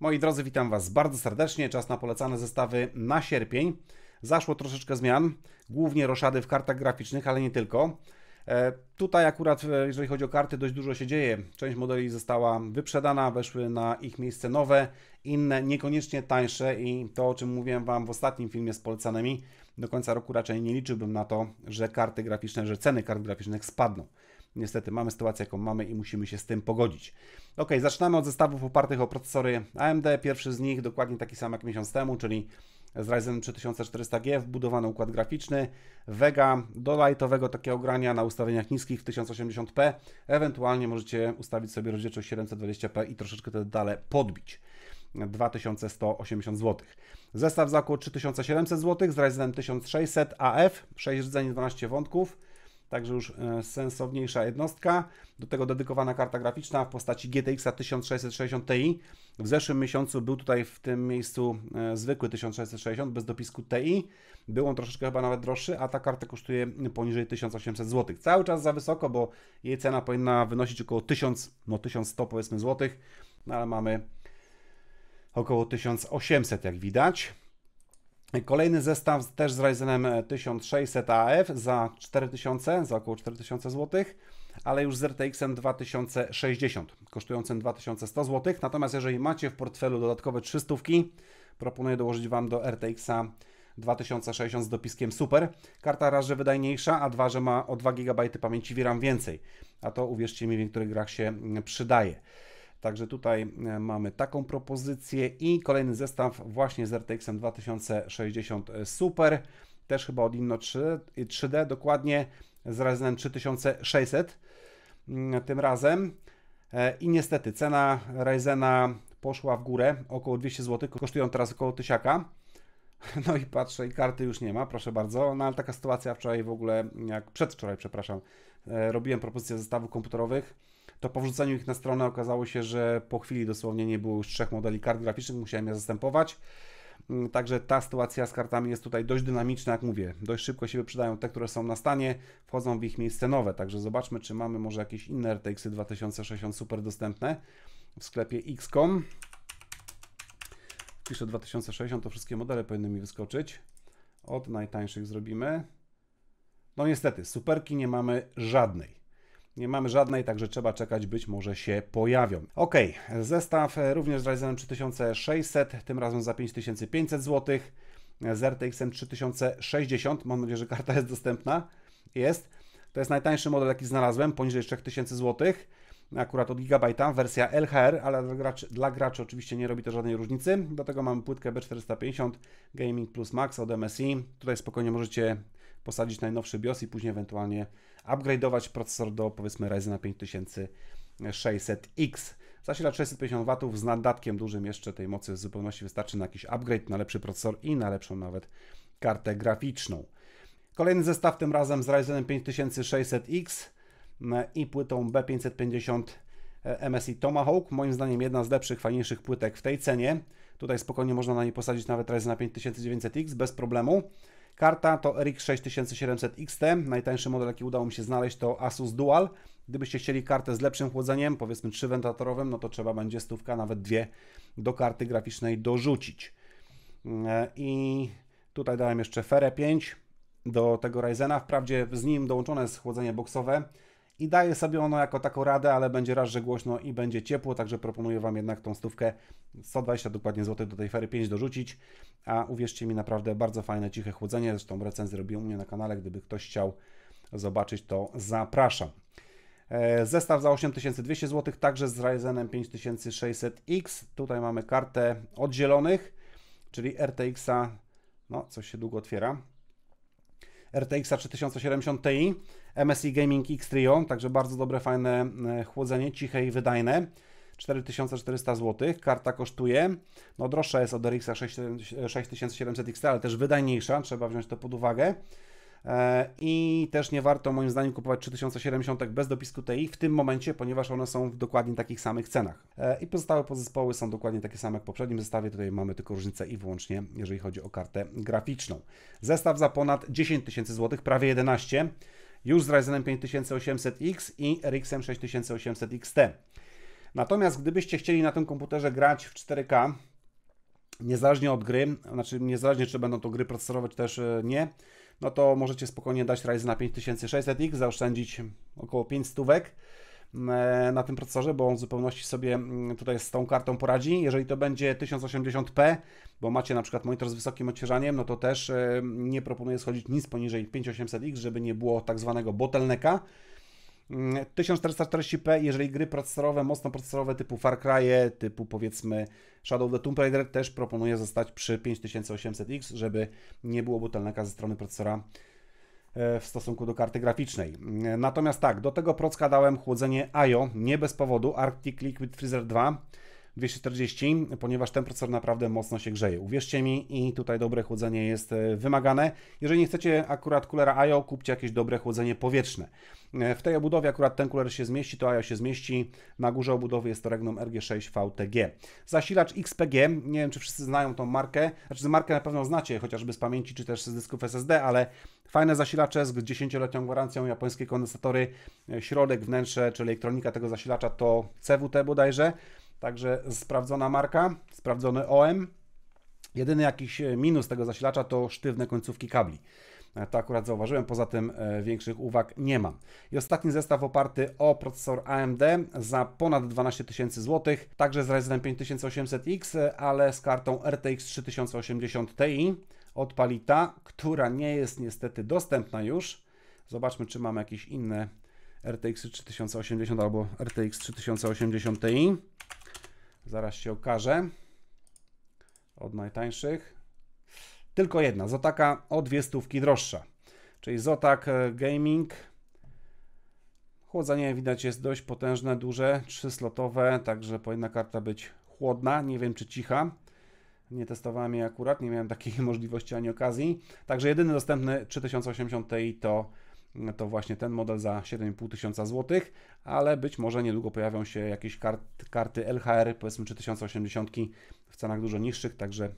Moi drodzy, witam Was bardzo serdecznie. Czas na polecane zestawy na sierpień. Zaszło troszeczkę zmian, głównie roszady w kartach graficznych, ale nie tylko. E, tutaj akurat, e, jeżeli chodzi o karty, dość dużo się dzieje. Część modeli została wyprzedana, weszły na ich miejsce nowe, inne niekoniecznie tańsze i to, o czym mówiłem Wam w ostatnim filmie z polecanymi, do końca roku raczej nie liczyłbym na to, że karty graficzne, że ceny kart graficznych spadną niestety mamy sytuację, jaką mamy i musimy się z tym pogodzić. Ok, zaczynamy od zestawów opartych o procesory AMD. Pierwszy z nich, dokładnie taki sam jak miesiąc temu, czyli z Ryzen 3400G, wbudowany układ graficzny, Vega do lightowego takiego grania na ustawieniach niskich w 1080p, ewentualnie możecie ustawić sobie rozdzielczość 720p i troszeczkę te dalej podbić. 2180 zł. Zestaw za około 3700 zł z Ryzenem 1600 AF, 6 rdzeni 12 wątków, także już e, sensowniejsza jednostka. Do tego dedykowana karta graficzna w postaci GTX 1660 Ti. W zeszłym miesiącu był tutaj w tym miejscu e, zwykły 1660 bez dopisku Ti. Był on troszeczkę chyba nawet droższy, a ta karta kosztuje poniżej 1800 zł. Cały czas za wysoko, bo jej cena powinna wynosić około 1000, no 1100 powiedzmy złotych, no ale mamy około 1800 jak widać. Kolejny zestaw też z Ryzenem 1600 e, AF za 4000, za około 4000 zł, ale już z RTX-em 2060, kosztującym 2100 zł. Natomiast jeżeli macie w portfelu dodatkowe 300, proponuję dołożyć Wam do RTX-a 2060 z dopiskiem Super. Karta raz, że wydajniejsza, a dwa, że ma o 2 GB pamięci VRAM więcej. A to uwierzcie mi, w niektórych grach się przydaje. Także tutaj e, mamy taką propozycję i kolejny zestaw właśnie z RTX 2060 e, Super, też chyba od Inno 3, 3D dokładnie z Ryzenem 3600 mm, tym razem. E, I niestety cena Ryzena poszła w górę, około 200 zł, kosztują teraz około tysiaka. No i patrzę, i karty już nie ma, proszę bardzo. No ale taka sytuacja wczoraj w ogóle, jak przedwczoraj, przepraszam, robiłem propozycję zestawów komputerowych to po wrzuceniu ich na stronę okazało się, że po chwili dosłownie nie było już trzech modeli kart graficznych, musiałem je zastępować. Mm, także ta sytuacja z kartami jest tutaj dość dynamiczna, jak mówię. Dość szybko się wyprzedają te, które są na stanie, wchodzą w ich miejsce nowe. Także zobaczmy, czy mamy może jakieś inne RTX 2060 y super dostępne w sklepie X.com. Wpiszę 2060, to wszystkie modele powinny mi wyskoczyć. Od najtańszych zrobimy. No niestety, superki nie mamy żadnej. Nie mamy żadnej, także trzeba czekać, być może się pojawią. Ok, zestaw e, również z Ryzenem 3600, tym razem za 5500 zł, z RTX-em 3060, mam nadzieję, że karta jest dostępna. Jest. To jest najtańszy model, jaki znalazłem, poniżej 3000 zł akurat od Gigabyte'a, wersja LHR, ale dla graczy, dla graczy, oczywiście nie robi to żadnej różnicy. Do tego mamy płytkę B450 Gaming Plus Max od MSI. Tutaj spokojnie możecie posadzić najnowszy BIOS i później ewentualnie upgrade'ować procesor do powiedzmy Ryzena 5600X. Zasilacz 650 W z nadatkiem dużym jeszcze tej mocy w zupełności wystarczy na jakiś upgrade, na lepszy procesor i na lepszą nawet kartę graficzną. Kolejny zestaw tym razem z Ryzenem 5600X mm, i płytą B550 e, MSI Tomahawk. Moim zdaniem jedna z lepszych, fajniejszych płytek w tej cenie. Tutaj spokojnie można na niej posadzić nawet Ryzena 5900X bez problemu. Karta to RX 6700 XT, najtańszy model jaki udało mi się znaleźć to Asus Dual. Gdybyście chcieli kartę z lepszym chłodzeniem, powiedzmy 3 wentylatorowym, no to trzeba będzie stówka, nawet dwie do karty graficznej dorzucić. E, I tutaj dałem jeszcze Ferę 5 do tego Ryzena, wprawdzie z nim dołączone jest chłodzenie boksowe, i daje sobie ono jako taką radę, ale będzie raz, że głośno i będzie ciepło, także proponuję Wam jednak tą stówkę 120 dokładnie złotych do tej fery 5 dorzucić, a uwierzcie mi, naprawdę bardzo fajne, ciche chłodzenie, zresztą recenzję robiłem u mnie na kanale, gdyby ktoś chciał zobaczyć, to zapraszam. E, zestaw za 8200 zł, także z Ryzenem 5600X. Tutaj mamy kartę od zielonych, czyli RTX-a, no coś się długo otwiera, RTX 3070 Ti, MSI Gaming X Trio, także bardzo dobre, fajne e, chłodzenie, ciche i wydajne. 4400 zł. Karta kosztuje, no droższa jest od RX 6700 XT, ale też wydajniejsza, trzeba wziąć to pod uwagę. E, i też nie warto moim zdaniem kupować 3070 bez dopisku TI w tym momencie, ponieważ one są w dokładnie takich samych cenach. E, I pozostałe podzespoły są dokładnie takie same jak w poprzednim zestawie, tutaj mamy tylko różnicę i wyłącznie, jeżeli chodzi o kartę graficzną. Zestaw za ponad 10 tysięcy złotych, prawie 11, już z Ryzenem 5800X i RXM 6800XT. Natomiast gdybyście chcieli na tym komputerze grać w 4K, niezależnie od gry, znaczy niezależnie czy będą to gry procesorowe, czy też e, nie, no to możecie spokojnie dać Ryzen na 5600X, zaoszczędzić około 500 stówek mm, e, na tym procesorze, bo on w zupełności sobie mm, tutaj z tą kartą poradzi. Jeżeli to będzie 1080p, bo macie na przykład monitor z wysokim odświeżaniem, no to też e, nie proponuję schodzić nic poniżej 5800X, żeby nie było tak zwanego bottlenecka, 1440p, mm, jeżeli gry procesorowe, mocno procesorowe typu Far Cry, typu powiedzmy Shadow of the Tomb Raider też proponuję zostać przy 5800X, żeby nie było butelneka ze strony procesora e, w stosunku do karty graficznej. Mm, natomiast tak, do tego procka dałem chłodzenie IO, nie bez powodu, Arctic Liquid Freezer 2, 240, ponieważ ten procesor naprawdę mocno się grzeje. Uwierzcie mi i tutaj dobre chłodzenie jest e, wymagane. Jeżeli nie chcecie akurat kulera IO, kupcie jakieś dobre chłodzenie powietrzne. E, w tej obudowie akurat ten kuler się zmieści, to IO się zmieści. Na górze obudowy jest to Regnum RG6 VTG. Zasilacz XPG, nie wiem czy wszyscy znają tą markę, znaczy markę na pewno znacie, chociażby z pamięci czy też z dysków SSD, ale fajne zasilacze z 10-letnią gwarancją, japońskie kondensatory, e, środek, wnętrze czy elektronika tego zasilacza to CWT bodajże. Także sprawdzona marka, sprawdzony OM. Jedyny jakiś e, minus tego zasilacza to sztywne końcówki kabli. E, to akurat zauważyłem, poza tym e, większych uwag nie mam. I ostatni zestaw oparty o procesor AMD za ponad 12 tysięcy złotych, także z Ryzenem 5800X, ale z kartą RTX 3080 Ti od Palita, która nie jest niestety dostępna już. Zobaczmy, czy mamy jakieś inne RTX 3080 albo RTX 3080 Ti. Zaraz się okaże. Od najtańszych. Tylko jedna. Zotaka o dwie stówki droższa. Czyli Zotak e, Gaming. Chłodzenie widać jest dość potężne, duże, trzyslotowe, także powinna karta być chłodna, nie wiem czy cicha. Nie testowałem jej akurat, nie miałem takiej możliwości ani okazji. Także jedyny dostępny 3080 Ti to to właśnie ten model za 7,5 tysiąca złotych, ale być może niedługo pojawią się jakieś kart, karty LHR, powiedzmy 3080 w cenach dużo niższych, także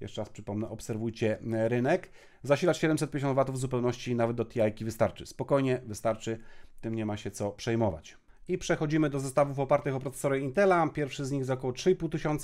jeszcze raz przypomnę, obserwujcie rynek. Zasilacz 750 W w zupełności nawet do TI wystarczy. Spokojnie, wystarczy, tym nie ma się co przejmować. I przechodzimy do zestawów opartych o procesory Intela. Pierwszy z nich za około 3500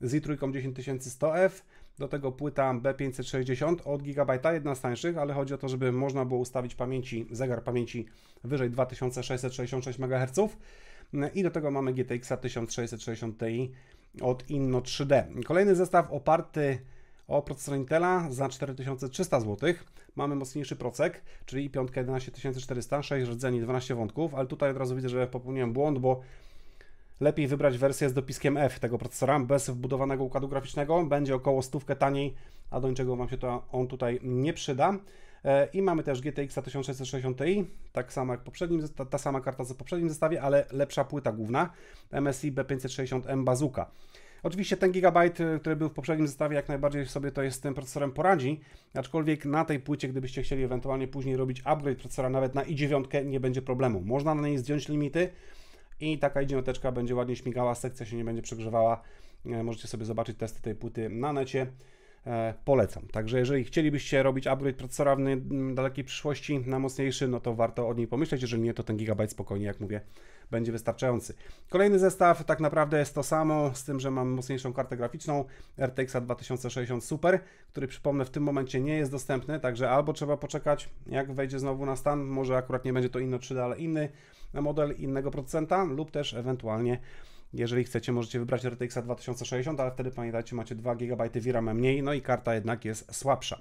z i3 10100F, do tego płyta B560 od Gigabyte'a, jedna z tańszych, ale chodzi o to, żeby można było ustawić pamięci, zegar pamięci wyżej 2666 MHz. I do tego mamy GTX 1660 Ti od Inno 3D. Kolejny zestaw oparty o procesor Intela za 4300 zł. Mamy mocniejszy procek, czyli i5 11400, 6 rdzeni, 12 wątków, ale tutaj od razu widzę, że popełniłem błąd, bo lepiej wybrać wersję z dopiskiem F tego procesora bez wbudowanego układu graficznego. Będzie około stówkę taniej, a do niczego Wam się to, on tutaj nie przyda. E, I mamy też GTX 1660 Ti, tak samo jak poprzednim, ta, ta sama karta co w poprzednim zestawie, ale lepsza płyta główna MSI B560M Bazooka. Oczywiście ten gigabajt, e, który był w poprzednim zestawie, jak najbardziej sobie to jest z tym procesorem poradzi, aczkolwiek na tej płycie, gdybyście chcieli ewentualnie później robić upgrade procesora nawet na i9, nie będzie problemu. Można na niej zdjąć limity, i taka idzioteczka będzie ładnie śmigała, sekcja się nie będzie przegrzewała. E, możecie sobie zobaczyć testy tej płyty na necie. E, polecam. Także jeżeli chcielibyście robić upgrade procesora w dalekiej przyszłości na mocniejszy, no to warto o niej pomyśleć. Jeżeli nie, to ten gigabajt spokojnie, jak mówię, będzie wystarczający. Kolejny zestaw tak naprawdę jest to samo, z tym, że mam mocniejszą kartę graficzną RTX 2060 Super, który przypomnę w tym momencie nie jest dostępny, także albo trzeba poczekać, jak wejdzie znowu na stan, może akurat nie będzie to inno 3D, ale inny model innego producenta lub też ewentualnie jeżeli chcecie, możecie wybrać RTX 2060, ale wtedy pamiętajcie, macie 2 GB VRAM mniej, no i karta jednak jest słabsza.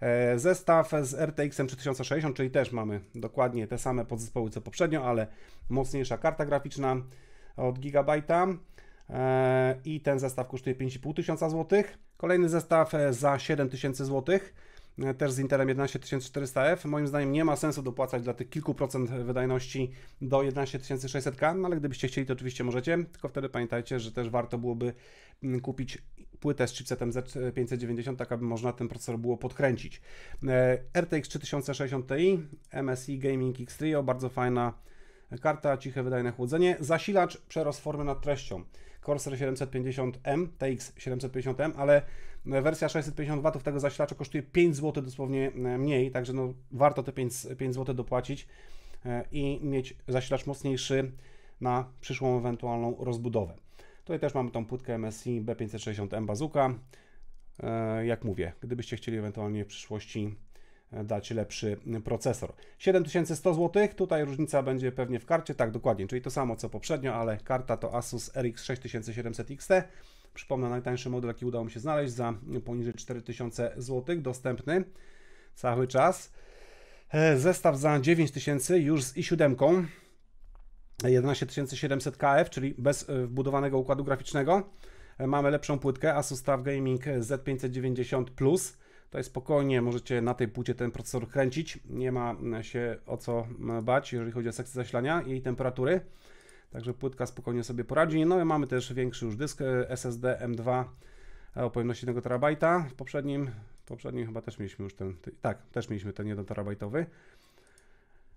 E, zestaw z RTX 3060, czyli też mamy dokładnie te same podzespoły co poprzednio, ale mocniejsza karta graficzna od Gigabyte'a e, i ten zestaw kosztuje 5500 zł. Kolejny zestaw e, za 7000 złotych E, też z Interem 11400F. Moim zdaniem nie ma sensu dopłacać dla tych kilku procent wydajności do 11600K, no ale gdybyście chcieli, to oczywiście możecie, tylko wtedy pamiętajcie, że też warto byłoby mm, kupić płytę z chipsetem Z590, tak aby można ten procesor było podkręcić. E, RTX 3060 Ti, MSI Gaming X3, bardzo fajna karta, ciche, wydajne chłodzenie, zasilacz, przerost formy nad treścią, Corsair 750M, TX 750M, ale Wersja 650 W tego zasilacza kosztuje 5 zł dosłownie e, mniej, także no, warto te 5, 5 zł dopłacić e, i mieć zasilacz mocniejszy na przyszłą ewentualną rozbudowę. Tutaj też mamy tą płytkę MSI B560M Bazooka. Jak mówię, gdybyście chcieli ewentualnie w przyszłości e, dać lepszy procesor. 7100 zł, tutaj różnica będzie pewnie w karcie, tak dokładnie, czyli to samo co poprzednio, ale karta to Asus RX 6700 XT Przypomnę, najtańszy model, jaki udało mi się znaleźć za poniżej 4000 zł, dostępny cały czas. E, zestaw za 9000 już z i7, 11700 KF, czyli bez e, wbudowanego układu graficznego. E, mamy lepszą płytkę Asus TUF Gaming Z590 Plus. Tutaj spokojnie możecie na tej płycie ten procesor kręcić. Nie ma się o co bać, jeżeli chodzi o sekcję zasilania i temperatury. Także płytka spokojnie sobie poradzi. No i mamy też większy już dysk e, SSD M2 e, o pojemności 1 terabajta. W poprzednim, w poprzednim chyba też mieliśmy już ten, tak, też mieliśmy ten 1 terabajtowy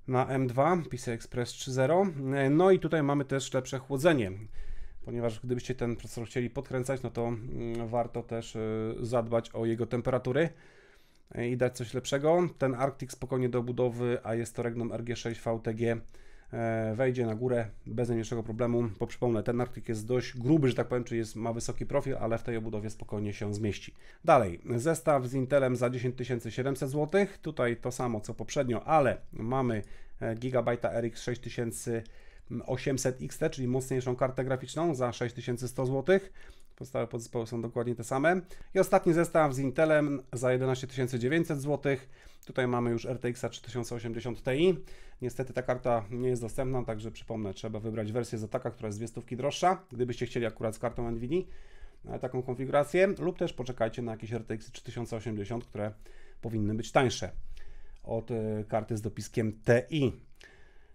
na M2 PCI Express 3.0. E, no i tutaj mamy też lepsze chłodzenie, ponieważ gdybyście ten procesor chcieli podkręcać, no to mm, warto też zadbać o jego temperatury i dać coś lepszego. Ten Arctic spokojnie do budowy, a jest to Regnum RG6 VTG E, wejdzie na górę bez najmniejszego problemu, bo przypomnę, ten Arctic jest dość gruby, że tak powiem, czy jest, ma wysoki profil, ale w tej obudowie spokojnie się zmieści. Dalej, zestaw z Intelem za 10 700 zł, tutaj to samo co poprzednio, ale mamy Gigabyte RX 6000 800 XT, czyli mocniejszą kartę graficzną za 6100 zł. Pozostałe podzespoły są dokładnie te same. I ostatni zestaw z Intelem za 11 900 zł. Tutaj mamy już RTX 3080 Ti. Niestety ta karta nie jest dostępna, także przypomnę, trzeba wybrać wersję z Ataka, która jest dwie stówki droższa, gdybyście chcieli akurat z kartą Nvidia e, taką konfigurację, lub też poczekajcie na jakieś RTX 3080, y które powinny być tańsze od e, karty z dopiskiem TI.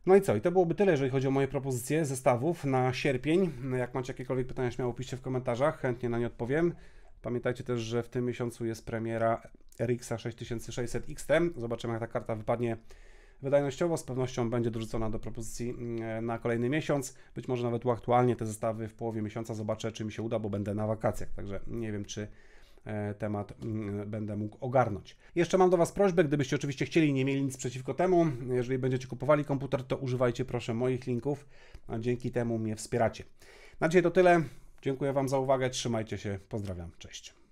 No i co? I to byłoby tyle, jeżeli chodzi o moje propozycje zestawów na sierpień. Jak macie jakiekolwiek pytania, śmiało piszcie w komentarzach, chętnie na nie odpowiem. Pamiętajcie też, że w tym miesiącu jest premiera RX 6600 XT. Zobaczymy, jak ta karta wypadnie wydajnościowo. Z pewnością będzie dorzucona do propozycji e, na kolejny miesiąc. Być może nawet uaktualnię te zestawy w połowie miesiąca. Zobaczę, czy mi się uda, bo będę na wakacjach. Także nie wiem, czy E, temat mm, będę mógł ogarnąć. Jeszcze mam do Was prośbę, gdybyście oczywiście chcieli nie mieli nic przeciwko temu, jeżeli będziecie kupowali komputer, to używajcie proszę moich linków, a dzięki temu mnie wspieracie. Na dzisiaj to tyle. Dziękuję Wam za uwagę, trzymajcie się, pozdrawiam, cześć.